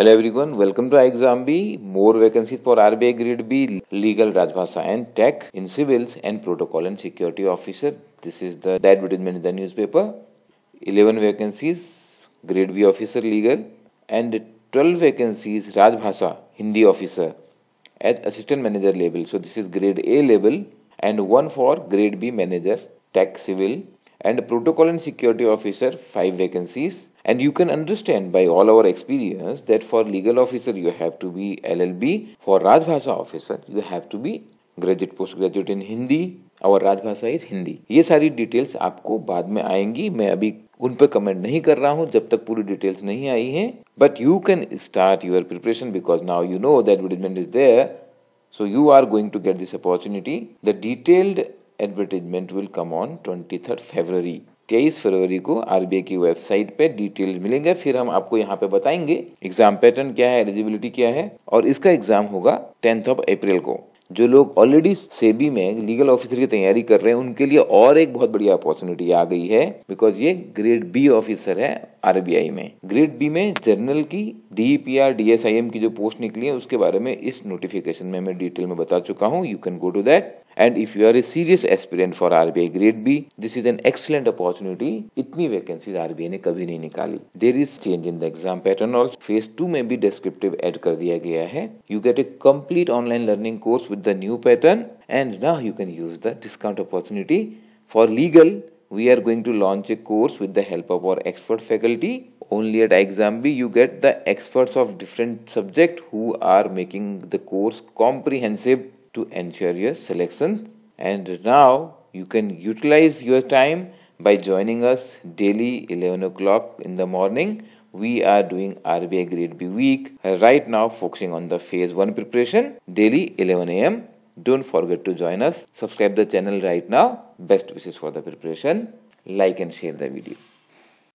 Hello everyone, welcome to Exam B. More vacancies for RBI Grade B, Legal, Rajbhasha and Tech in Civils and Protocol and Security Officer. This is the, the advertisement in the newspaper. 11 vacancies, Grade B Officer Legal and 12 vacancies, Rajbhasha, Hindi Officer at Assistant Manager level. So this is Grade A level and one for Grade B Manager, Tech Civil and a protocol and security officer, five vacancies. And you can understand by all our experience that for legal officer, you have to be LLB. For Rajbhasa officer, you have to be graduate, postgraduate in Hindi. Our Rajbhasa is Hindi. ये सारी details आपको बाद में आएंगी. मैं अभी उन पर comment नहीं कर रहा details नहीं But you can start your preparation because now you know that advertisement is there. So you are going to get this opportunity. The detailed advertisement will come on twenty third February तेईस फरवरी को RBI की website पे detail मिलेंगे फिर हम आपको यहाँ पे बताएंगे एग्जाम पैटर्न क्या है एलिजिबिलिटी क्या है और इसका एग्जाम होगा टेंथ ऑफ अप्रैल को जो लोग ऑलरेडी सेबी में लीगल ऑफिसर की तैयारी कर रहे हैं उनके लिए और एक बहुत बढ़िया अपॉर्चुनिटी आ गई है बिकॉज ये ग्रेड बी ऑफिसर है आरबीआई में ग्रेड बी में जनरल की डीपीआर डीएसआईएम e की जो पोस्ट निकली है उसके बारे में इस नोटिफिकेशन में मैं डिटेल में बता चुका हूँ you can go to that And if you are a serious aspirant for RBI Grade B, this is an excellent opportunity. Itni vacancies RBI ne kabhi nahi nikali. There is change in the exam pattern also. Phase 2 may be descriptive add kar diya gaya hai. You get a complete online learning course with the new pattern. And now you can use the discount opportunity. For legal, we are going to launch a course with the help of our expert faculty. Only at exam B you get the experts of different subject who are making the course comprehensive to ensure your selection. And now you can utilize your time by joining us daily 11 o'clock in the morning. We are doing RBI Grade B week right now, focusing on the phase 1 preparation daily 11 a.m. Don't forget to join us. Subscribe the channel right now. Best wishes for the preparation. Like and share the video.